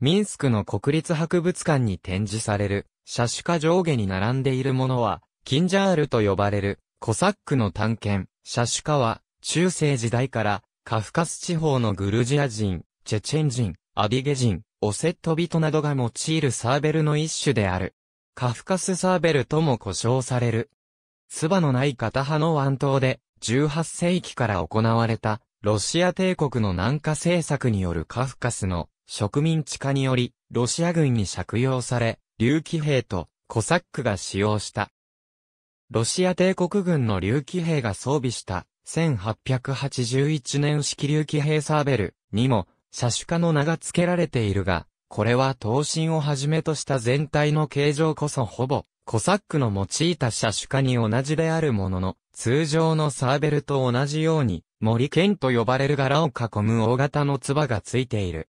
ミンスクの国立博物館に展示される、写種か上下に並んでいるものは、キンジャールと呼ばれる、コサックの探検、写種かは、中世時代から、カフカス地方のグルジア人、チェチェン人、アディゲ人、オセット人などが用いるサーベルの一種である。カフカスサーベルとも呼称される。バのない片派の湾島で、18世紀から行われた、ロシア帝国の南下政策によるカフカスの植民地化により、ロシア軍に借用され、竜騎兵とコサックが使用した。ロシア帝国軍の竜騎兵が装備した1881年式竜騎兵サーベルにも車種化の名が付けられているが、これは刀身をはじめとした全体の形状こそほぼコサックの用いた車種化に同じであるものの、通常のサーベルと同じように、森剣と呼ばれる柄を囲む大型のツバがついている。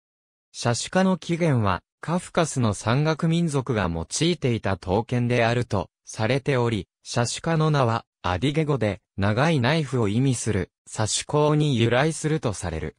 写ュ家の起源は、カフカスの山岳民族が用いていた刀剣であると、されており、写ュ家の名は、アディゲ語で、長いナイフを意味する、ュコ工に由来するとされる。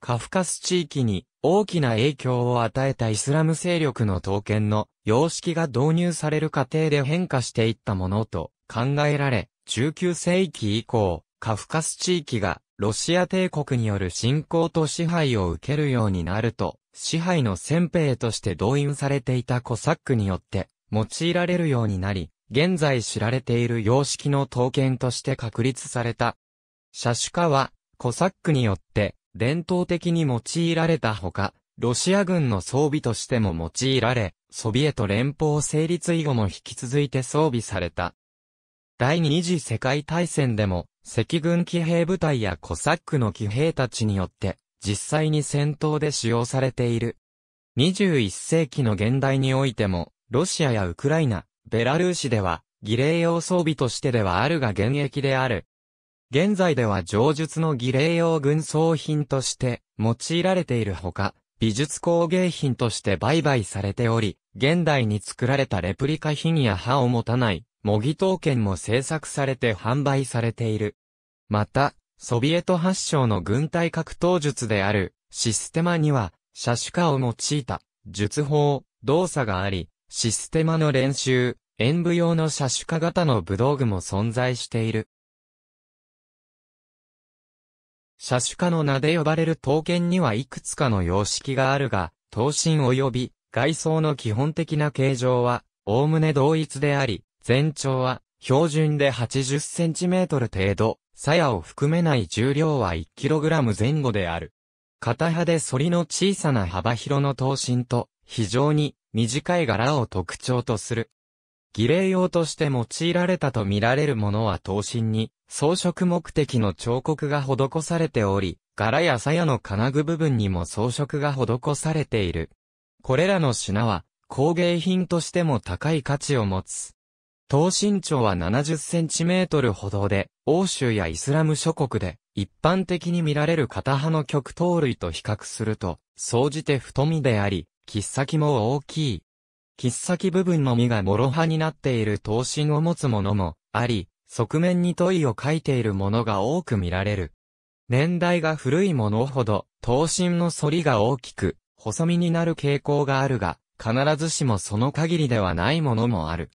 カフカス地域に大きな影響を与えたイスラム勢力の刀剣の様式が導入される過程で変化していったものと考えられ、19世紀以降、カフカス地域がロシア帝国による侵攻と支配を受けるようになると、支配の先兵として動員されていたコサックによって、用いられるようになり、現在知られている様式の刀剣として確立された。シャシュカは、コサックによって、伝統的に用いられたほか、ロシア軍の装備としても用いられ、ソビエト連邦成立以後も引き続いて装備された。第二次世界大戦でも、赤軍騎兵部隊やコサックの騎兵たちによって、実際に戦闘で使用されている。21世紀の現代においても、ロシアやウクライナ、ベラルーシでは、儀礼用装備としてではあるが現役である。現在では上述の儀礼用軍装品として用いられているほか、美術工芸品として売買されており、現代に作られたレプリカ品や歯を持たない模擬刀剣も制作されて販売されている。また、ソビエト発祥の軍隊格闘術である、システマには、車種化を用いた、術法、動作があり、システマの練習、演舞用の車種化型の武道具も存在している。車種化の名で呼ばれる刀剣にはいくつかの様式があるが、刀身及び外装の基本的な形状は、おおむね同一であり、全長は標準で 80cm 程度、鞘を含めない重量は 1kg 前後である。片刃で反りの小さな幅広の刀身と、非常に短い柄を特徴とする。儀礼用として用いられたと見られるものは刀身に装飾目的の彫刻が施されており、柄や鞘の金具部分にも装飾が施されている。これらの品は工芸品としても高い価値を持つ。等身長は70センチメートルほどで、欧州やイスラム諸国で、一般的に見られる片派の極頭類と比較すると、総じて太身であり、切っ先も大きい。切っ先部分の身が諸刃になっている刀身を持つものもあり、側面に問いを書いているものが多く見られる。年代が古いものほど、刀身の反りが大きく、細身になる傾向があるが、必ずしもその限りではないものもある。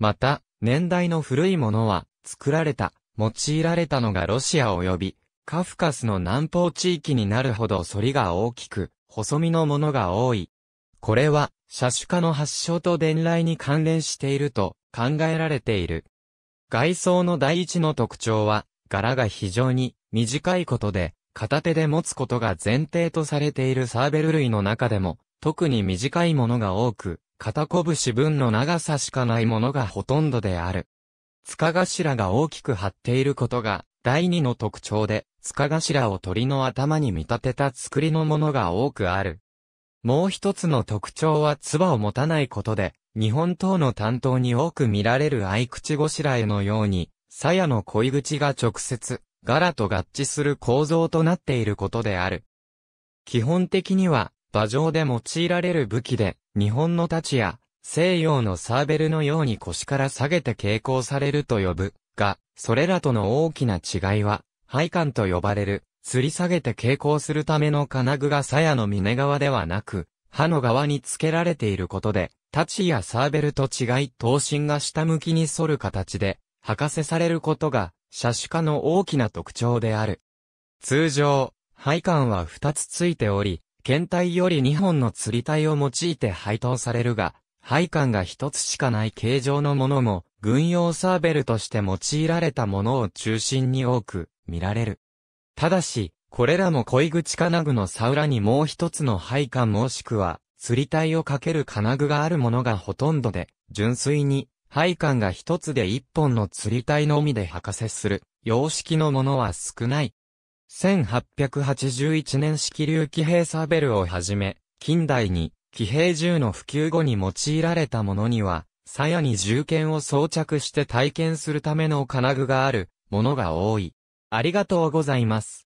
また、年代の古いものは、作られた、用いられたのがロシア及び、カフカスの南方地域になるほど反りが大きく、細身のものが多い。これは、車種化の発祥と伝来に関連していると考えられている。外装の第一の特徴は、柄が非常に短いことで、片手で持つことが前提とされているサーベル類の中でも、特に短いものが多く、片拳分の長さしかないものがほとんどである。塚頭が大きく張っていることが、第二の特徴で、塚頭を鳥の頭に見立てた作りのものが多くある。もう一つの特徴は唾を持たないことで、日本刀の担当に多く見られる合口ごしらえのように、鞘の恋口が直接、柄と合致する構造となっていることである。基本的には、馬上で用いられる武器で、日本の太刀や、西洋のサーベルのように腰から下げて傾向されると呼ぶ、が、それらとの大きな違いは、配管と呼ばれる、吊り下げて傾向するための金具が鞘の峰側ではなく、刃の側に付けられていることで、太刀やサーベルと違い刀身が下向きに反る形で、履かせされることが、車種化の大きな特徴である。通常、配管は2つついており、検体より2本の釣り体を用いて配当されるが、配管が1つしかない形状のものも、軍用サーベルとして用いられたものを中心に多く見られる。ただし、これらも恋口金具のサウラにもう一つの配管もしくは、釣り体をかける金具があるものがほとんどで、純粋に、配管が一つで一本の釣り体のみで博士する、様式のものは少ない。1881年式流騎兵サーベルをはじめ、近代に騎兵銃の普及後に用いられたものには、鞘に銃剣を装着して体験するための金具があるものが多い。ありがとうございます。